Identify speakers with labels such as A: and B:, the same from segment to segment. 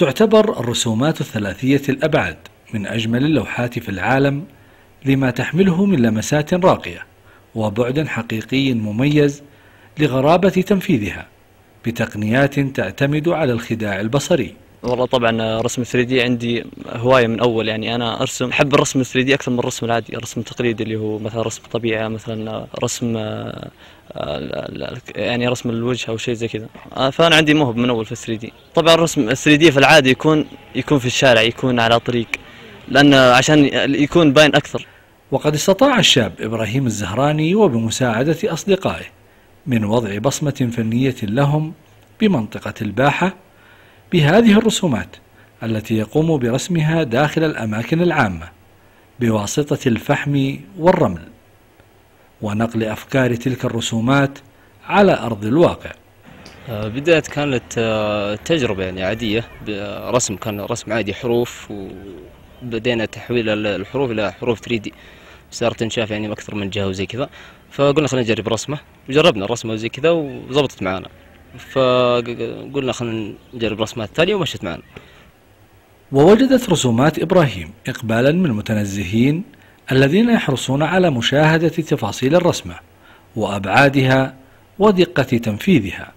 A: تعتبر الرسومات الثلاثية الأبعاد من أجمل اللوحات في العالم لما تحمله من لمسات راقية وبعد حقيقي مميز لغرابة تنفيذها بتقنيات تعتمد على الخداع البصري والله طبعا رسم 3 دي عندي هوايه من اول يعني انا ارسم احب الرسم 3 دي اكثر من الرسم العادي الرسم التقليدي اللي هو مثلا رسم طبيعه مثلا رسم آه، آه، يعني رسم الوجه او شيء زي كذا آه، فانا عندي موهب من اول في 3 دي طبعا الرسم 3 دي في العادي يكون يكون في الشارع يكون على طريق لان عشان يكون باين اكثر وقد استطاع الشاب ابراهيم الزهراني وبمساعده اصدقائه من وضع بصمه فنيه لهم بمنطقه الباحه بهذه الرسومات التي يقوم برسمها داخل الأماكن العامة بواسطة الفحم والرمل ونقل أفكار تلك الرسومات على أرض الواقع آه، بداية كانت
B: آه، تجربة يعني عادية آه، رسم كان رسم عادي حروف وبدينا تحويل الحروف إلى حروف 3 دي صار تنشاف يعني أكثر من جهة وزي كذا فقلنا خلينا نجرب رسمة وجربنا الرسمة وزي كذا وظبطت معانا فقلنا خلينا نجرب رسمات ثانية ومشت معنا
A: ووجدت رسومات إبراهيم إقبالا من المتنزهين الذين يحرصون على مشاهدة تفاصيل الرسمة وأبعادها ودقة تنفيذها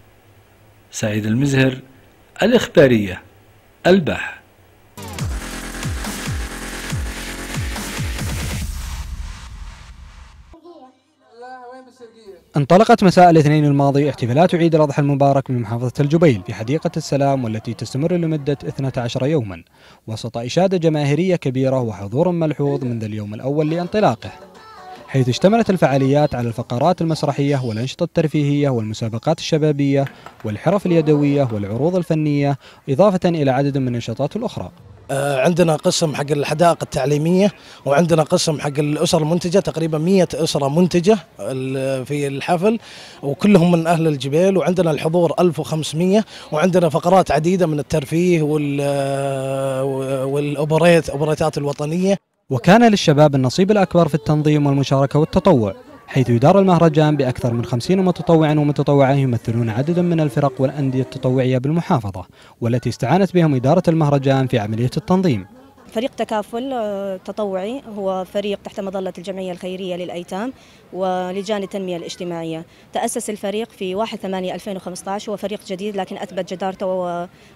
A: سعيد المزهر الإخبارية الباحه
B: انطلقت مساء الاثنين الماضي احتفالات عيد الاضحى المبارك من محافظة الجبيل في حديقة السلام والتي تستمر لمدة 12 يوما وسط إشادة جماهيرية كبيرة وحضور ملحوظ منذ اليوم الأول لانطلاقه حيث اشتملت الفعاليات على الفقرات المسرحية والأنشطة الترفيهية والمسابقات الشبابية والحرف اليدوية والعروض الفنية إضافة إلى عدد من النشاطات الأخرى آه، عندنا قسم حق الحدائق
A: التعليمية وعندنا قسم حق الأسر المنتجة تقريبا 100 أسرة منتجة في الحفل وكلهم من أهل الجبال وعندنا الحضور 1500 وعندنا فقرات عديدة من الترفيه آه، والأوبريت أوبريتات الوطنية
B: وكان للشباب النصيب الأكبر في التنظيم والمشاركة والتطوع حيث يدار المهرجان بأكثر من 50 متطوعا ومتطوعة يمثلون عددا من الفرق والأندية التطوعية بالمحافظة والتي استعانت بهم إدارة المهرجان في عملية التنظيم
C: فريق تكافل آه، تطوعي هو فريق تحت مظلة الجمعية الخيرية للأيتام ولجان التنمية الاجتماعية تأسس الفريق في 1/8/2015 هو فريق جديد لكن أثبت جدارته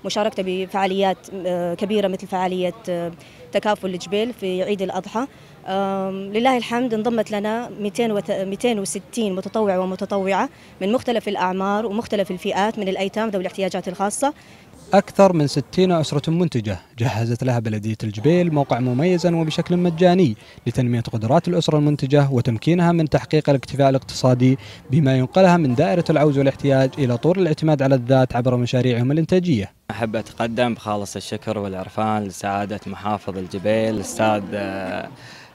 C: ومشاركته بفعاليات آه، كبيرة مثل فعالية آه، تكافل الجبيل في عيد الأضحى لله الحمد انضمت لنا 260 متطوع ومتطوعة من مختلف الأعمار ومختلف الفئات من الأيتام ذوي الاحتياجات الخاصة
B: أكثر من 60 أسرة منتجة جهزت لها بلدية الجبيل موقع مميزا وبشكل مجاني لتنمية قدرات الأسرة المنتجة وتمكينها من تحقيق الاكتفاء الاقتصادي بما ينقلها من دائرة العوز والاحتياج إلى طور الاعتماد على الذات عبر مشاريعهم الإنتاجية أحب أتقدم بخالص الشكر والعرفان لسعادة محافظ الجبيل الأستاذ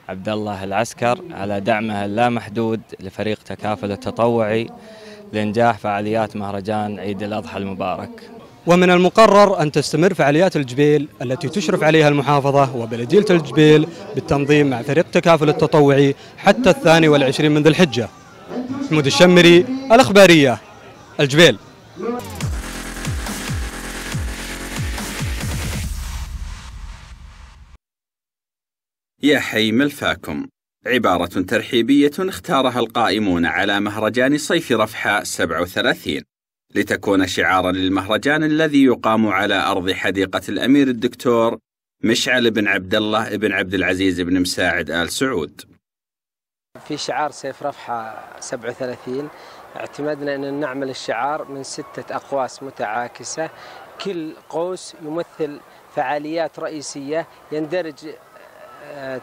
B: عبد الله العسكر على دعمه اللامحدود لفريق تكافل التطوعي لإنجاح فعاليات مهرجان عيد الأضحى المبارك ومن المقرر أن تستمر فعاليات الجبيل التي تشرف عليها المحافظة وبلدية الجبيل بالتنظيم مع فريق تكافل التطوعي حتى الثاني والعشرين من ذي الحجة محمود الشمري الأخبارية الجبيل
D: يا حي ملفاكم عبارة ترحيبية اختارها القائمون على مهرجان صيف رفحة 37 لتكون شعارا للمهرجان الذي يقام على أرض حديقة الأمير الدكتور مشعل بن عبد الله بن عبد العزيز بن مساعد آل سعود
C: في شعار سيف رفحة 37 اعتمدنا أن نعمل الشعار من ستة أقواس متعاكسة كل قوس يمثل فعاليات رئيسية يندرج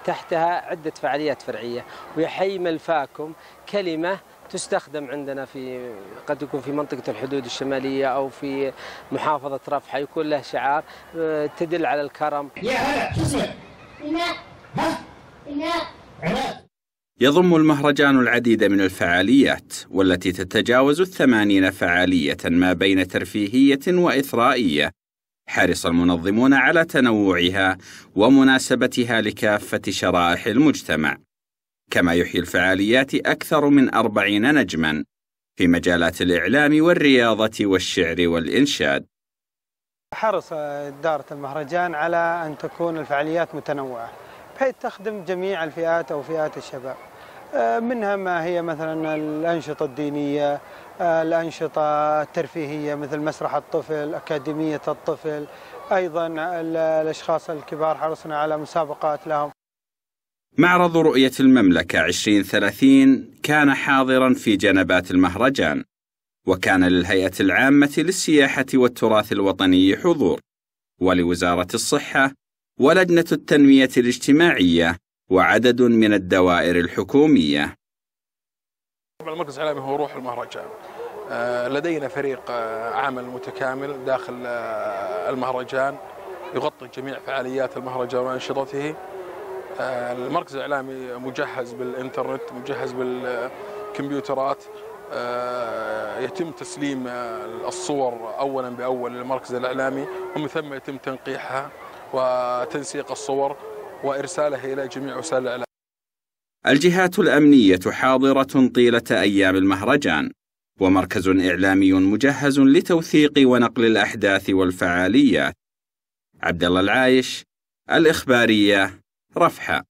C: تحتها عدة فعاليات فرعية ويحيي ملفاكم كلمة تستخدم عندنا في قد يكون في منطقة الحدود الشمالية أو في محافظة رفحة يكون له شعار آه، تدل على الكرم يا هلا شو اسمك؟
D: إناء
A: ها؟ إناء
D: يضم المهرجان العديد من الفعاليات والتي تتجاوز الثمانين فعالية ما بين ترفيهية وإثرائية حرص المنظمون على تنوعها ومناسبتها لكافة شرائح المجتمع كما يحيي الفعاليات أكثر من أربعين نجماً في مجالات الإعلام والرياضة والشعر والإنشاد
E: حرص إدارة المهرجان على أن تكون الفعاليات متنوعة بحيث تخدم جميع الفئات أو فئات الشباب آه، منها ما هي مثلا الأنشطة الدينية الأنشطة الترفيهية مثل مسرح الطفل أكاديمية الطفل أيضا الأشخاص الكبار حرصنا على مسابقات
F: لهم
D: معرض رؤية المملكة 2030 كان حاضرا في جنبات المهرجان وكان للهيئة العامة للسياحة والتراث الوطني حضور ولوزارة الصحة ولجنة التنمية الاجتماعية وعدد من الدوائر الحكومية
E: طبعا المركز الإعلامي هو روح المهرجان آه، لدينا فريق آه، عمل متكامل داخل آه، المهرجان يغطي جميع فعاليات المهرجان وانشطته المركز الاعلامي مجهز بالانترنت مجهز بالكمبيوترات يتم تسليم الصور اولا باول للمركز الاعلامي ومن ثم يتم تنقيحها وتنسيق الصور وارسالها الى جميع وسائل الاعلام.
D: الجهات الامنيه حاضره طيله ايام المهرجان ومركز إعلامي مجهز لتوثيق ونقل الأحداث والفعاليات. عبد الله العايش، الإخبارية، رفحة.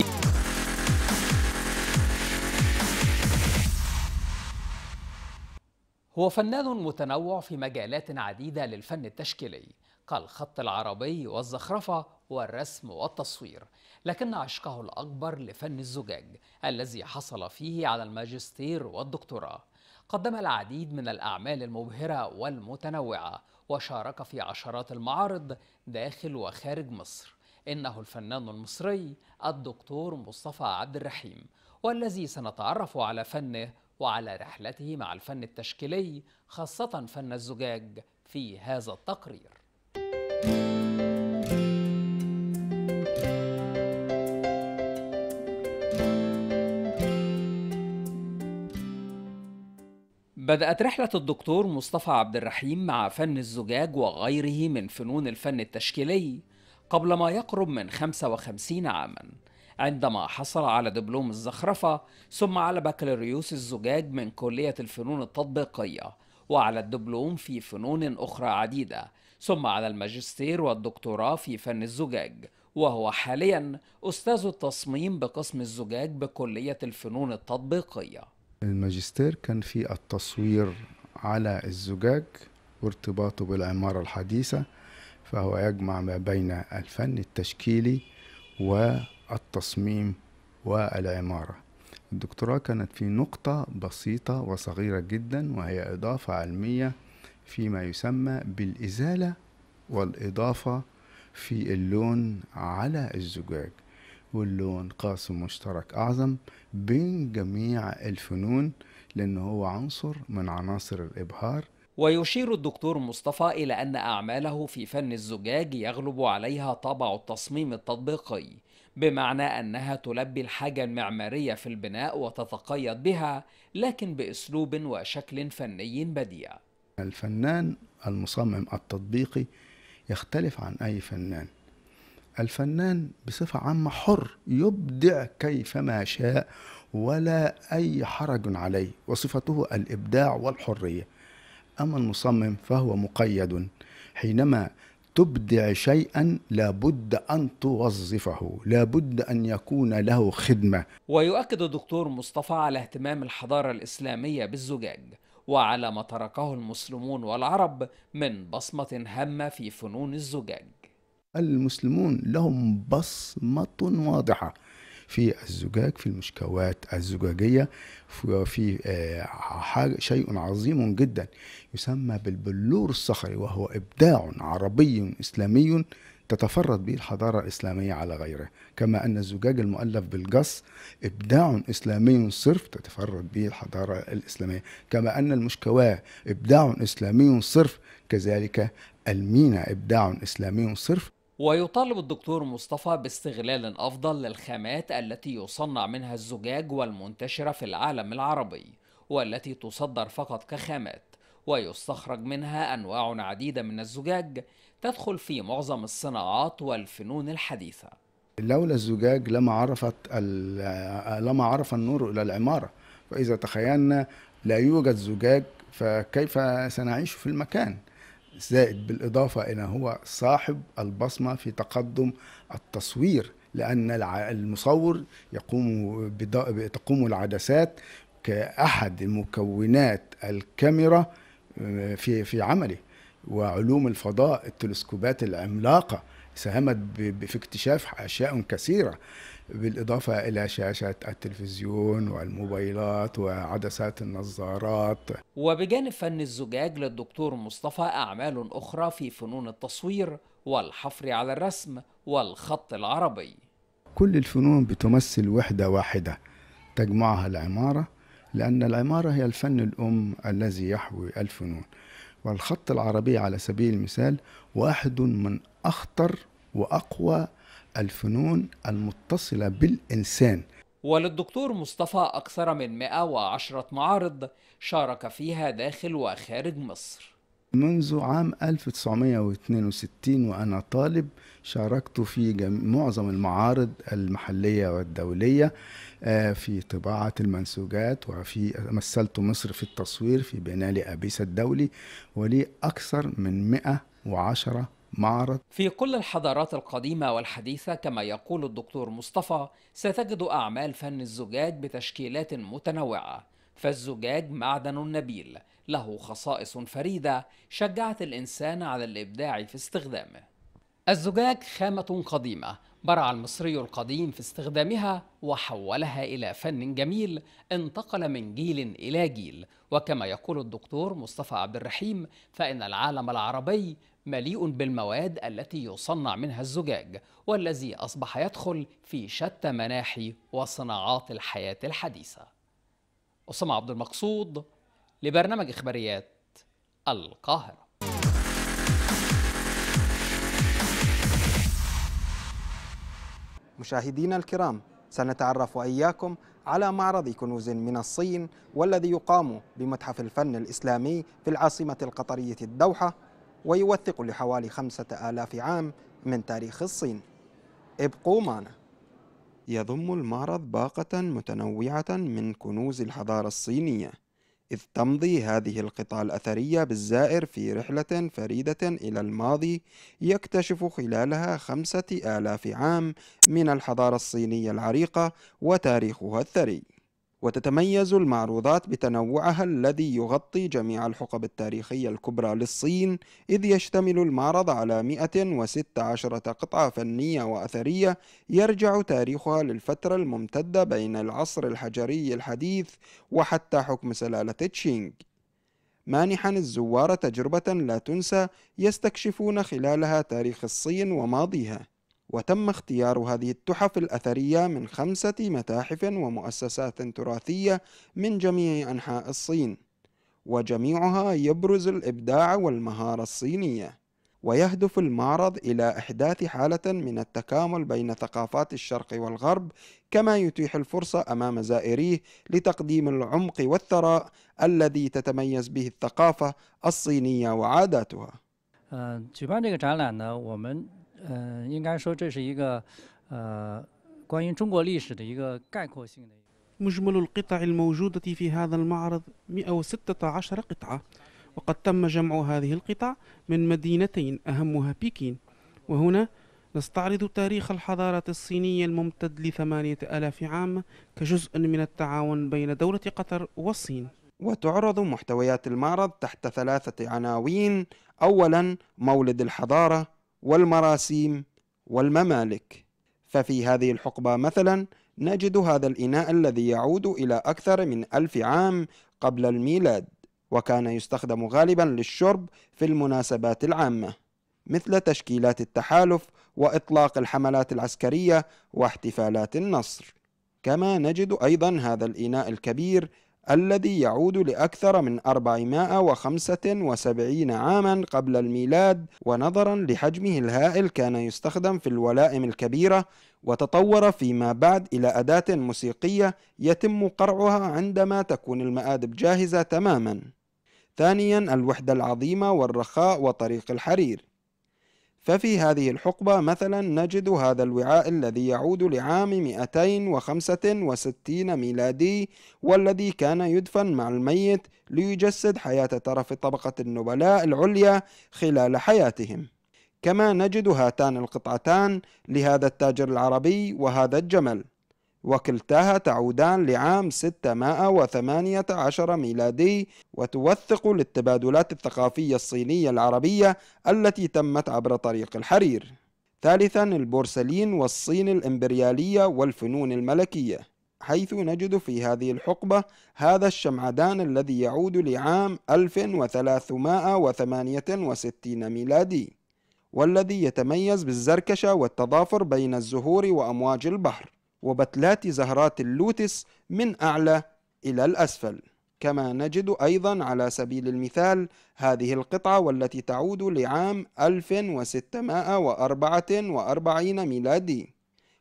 C: هو فنان متنوع في مجالات عديدة للفن التشكيلي كالخط العربي والزخرفة والرسم والتصوير لكن عشقه الأكبر لفن الزجاج الذي حصل فيه على الماجستير والدكتوراه قدم العديد من الأعمال المبهرة والمتنوعة وشارك في عشرات المعارض داخل وخارج مصر إنه الفنان المصري الدكتور مصطفى عبد الرحيم والذي سنتعرف على فنه وعلى رحلته مع الفن التشكيلي خاصة فن الزجاج في هذا التقرير بدأت رحلة الدكتور مصطفى عبد الرحيم مع فن الزجاج وغيره من فنون الفن التشكيلي قبل ما يقرب من 55 عاما عندما حصل على دبلوم الزخرفة ثم على بكالوريوس الزجاج من كلية الفنون التطبيقية وعلى الدبلوم في فنون أخرى عديدة ثم على الماجستير والدكتوراه في فن الزجاج وهو حاليا أستاذ التصميم بقسم الزجاج بكلية الفنون التطبيقية
F: الماجستير كان في التصوير على الزجاج وارتباطه بالعمارة الحديثة فهو يجمع ما بين الفن التشكيلي والتصميم والعمارة الدكتوراه كانت في نقطة بسيطة وصغيرة جدا وهي إضافة علمية فيما يسمى بالإزالة والإضافة في اللون على الزجاج واللون قاسم مشترك أعظم بين جميع الفنون لأنه هو عنصر من عناصر الإبهار
C: ويشير الدكتور مصطفى إلى أن أعماله في فن الزجاج يغلب عليها طابع التصميم التطبيقي بمعنى أنها تلبي الحاجة المعمارية في البناء وتتقيد بها لكن بأسلوب وشكل فني بديع
F: الفنان المصمم التطبيقي يختلف عن أي فنان الفنان بصفة عامة حر يبدع كيفما شاء ولا أي حرج عليه وصفته الإبداع والحرية أما المصمم فهو مقيد حينما تبدع شيئا لابد أن توظفه لابد أن يكون له خدمة
C: ويؤكد الدكتور مصطفى على اهتمام الحضارة الإسلامية بالزجاج وعلى ما تركه المسلمون والعرب من بصمة هامة في فنون الزجاج
F: المسلمون لهم بصمة واضحة في الزجاج في المشكوات الزجاجية في آه، شيء عظيم جدا يسمى بالبلور الصخري وهو إبداع عربي إسلامي تتفرد به الحضارة الإسلامية على غيره كما أن الزجاج المؤلف بالقص إبداع إسلامي صرف تتفرد به الحضارة الإسلامية كما أن المشكواة إبداع إسلامي صرف كذلك المينا إبداع إسلامي صرف
C: ويطالب الدكتور مصطفى باستغلال أفضل للخامات التي يصنع منها الزجاج والمنتشرة في العالم العربي والتي تصدر فقط كخامات ويستخرج منها أنواع عديدة من الزجاج تدخل في معظم الصناعات والفنون الحديثة
F: لولا الزجاج لما عرفت لما عرف النور إلى العمارة فإذا تخيلنا لا يوجد زجاج فكيف سنعيش في المكان زائد بالإضافة إلى هو صاحب البصمة في تقدم التصوير لأن المصور يقوم تقوم العدسات كأحد مكونات الكاميرا آه، في في عمله وعلوم الفضاء التلسكوبات العملاقة ساهمت في اكتشاف أشياء كثيرة بالإضافة إلى شاشات التلفزيون والموبايلات وعدسات النظارات
C: وبجانب فن الزجاج للدكتور مصطفى أعمال أخرى في فنون التصوير والحفر على الرسم والخط العربي
F: كل الفنون بتمثل وحدة واحدة تجمعها العمارة لأن العمارة هي الفن الأم الذي يحوي الفنون والخط العربي على سبيل المثال واحد من أخطر وأقوى الفنون المتصلة بالإنسان
C: وللدكتور مصطفى أكثر من 110 معارض شارك فيها داخل وخارج مصر
F: منذ عام 1962 وأنا طالب شاركت في معظم المعارض المحلية والدولية آه، في طباعة المنسوجات وفي مثلت مصر في التصوير في بنالي أبيس الدولي ولي أكثر من 110 معرض
C: في كل الحضارات القديمة والحديثة كما يقول الدكتور مصطفى ستجد أعمال فن الزجاج بتشكيلات متنوعة فالزجاج معدن نبيل له خصائص فريدة شجعت الإنسان على الإبداع في استخدامه الزجاج خامة قديمة برع المصري القديم في استخدامها وحولها إلى فن جميل انتقل من جيل إلى جيل وكما يقول الدكتور مصطفى عبد الرحيم فإن العالم العربي مليء بالمواد التي يصنع منها الزجاج والذي أصبح يدخل في شتى مناحي وصناعات الحياة الحديثة أسامة عبد المقصود لبرنامج إخباريات القاهرة
E: مشاهدينا الكرام سنتعرف وإياكم على معرض كنوز من الصين والذي يقام بمتحف الفن الإسلامي في العاصمة القطرية الدوحة ويوثق لحوالي خمسة آلاف عام من تاريخ الصين ابقوا معنا يضم المعرض باقة متنوعة من كنوز الحضارة الصينية إذ تمضي هذه القطع الأثرية بالزائر في رحلة فريدة إلى الماضي يكتشف خلالها خمسة آلاف عام من الحضارة الصينية العريقة وتاريخها الثري وتتميز المعروضات بتنوعها الذي يغطي جميع الحقب التاريخية الكبرى للصين إذ يشتمل المعرض على 116 قطعة فنية وأثرية يرجع تاريخها للفترة الممتدة بين العصر الحجري الحديث وحتى حكم سلالة تشينغ مانحا الزوار تجربة لا تنسى يستكشفون خلالها تاريخ الصين وماضيها وتم اختيار هذه التحف الأثرية من خمسة متاحف ومؤسسات تراثية من جميع أنحاء الصين وجميعها يبرز الإبداع والمهارة الصينية ويهدف المعرض إلى إحداث حالة من التكامل بين ثقافات الشرق والغرب كما يتيح الفرصة أمام زائريه لتقديم العمق والثراء الذي تتميز به الثقافة الصينية وعاداتها مجمل القطع الموجودة في هذا المعرض 116 قطعة وقد تم جمع هذه القطع من مدينتين أهمها بكين وهنا نستعرض تاريخ الحضارة الصينية الممتد لثمانية ألاف عام كجزء من التعاون بين دولة قطر والصين وتعرض محتويات المعرض تحت ثلاثة عناوين أولا مولد الحضارة والمراسيم والممالك ففي هذه الحقبة مثلا نجد هذا الإناء الذي يعود إلى أكثر من ألف عام قبل الميلاد وكان يستخدم غالبا للشرب في المناسبات العامة مثل تشكيلات التحالف وإطلاق الحملات العسكرية واحتفالات النصر كما نجد أيضا هذا الإناء الكبير الذي يعود لأكثر من 475 عاما قبل الميلاد ونظرا لحجمه الهائل كان يستخدم في الولائم الكبيرة وتطور فيما بعد إلى أداة موسيقية يتم قرعها عندما تكون المآدب جاهزة تماما ثانيا الوحدة العظيمة والرخاء وطريق الحرير ففي هذه الحقبة مثلا نجد هذا الوعاء الذي يعود لعام 265 ميلادي والذي كان يدفن مع الميت ليجسد حياة طرف طبقة النبلاء العليا خلال حياتهم كما نجد هاتان القطعتان لهذا التاجر العربي وهذا الجمل وكلتاها تعودان لعام 618 ميلادي وتوثق للتبادلات الثقافية الصينية العربية التي تمت عبر طريق الحرير. ثالثا البورسلين والصين الإمبريالية والفنون الملكية حيث نجد في هذه الحقبة هذا الشمعدان الذي يعود لعام 1368 ميلادي والذي يتميز بالزركشة والتضافر بين الزهور وأمواج البحر وبتلات زهرات اللوتس من أعلى إلى الأسفل كما نجد أيضا على سبيل المثال هذه القطعة والتي تعود لعام 1644 ميلادي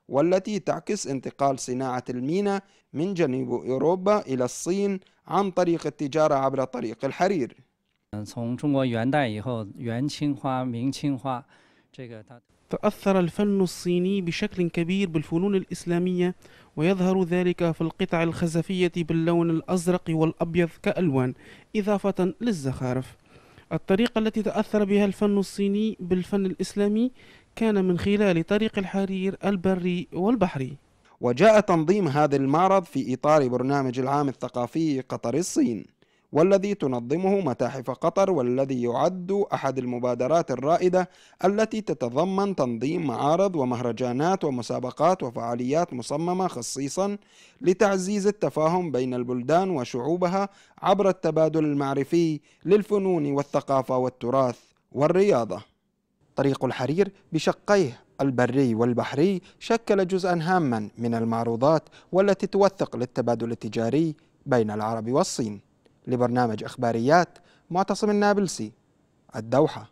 E: والتي تعكس انتقال صناعة المينا من جنوب أوروبا إلى الصين عن طريق التجارة عبر طريق الحرير.
A: أه، تأثر الفن الصيني بشكل كبير بالفنون الإسلامية
E: ويظهر ذلك في القطع الخزفية باللون الأزرق والأبيض كألوان إضافة للزخارف الطريقة التي تأثر بها الفن الصيني بالفن الإسلامي كان من خلال طريق الحرير البري والبحري وجاء تنظيم هذا المعرض في إطار برنامج العام الثقافي قطر الصين والذي تنظمه متاحف قطر والذي يعد أحد المبادرات الرائدة التي تتضمن تنظيم معارض ومهرجانات ومسابقات وفعاليات مصممة خصيصا لتعزيز التفاهم بين البلدان وشعوبها عبر التبادل المعرفي للفنون والثقافة والتراث والرياضة. طريق الحرير بشقيه البري والبحري شكل جزءا هاما من المعروضات والتي توثق للتبادل التجاري بين العرب والصين لبرنامج اخباريات معتصم النابلسي الدوحه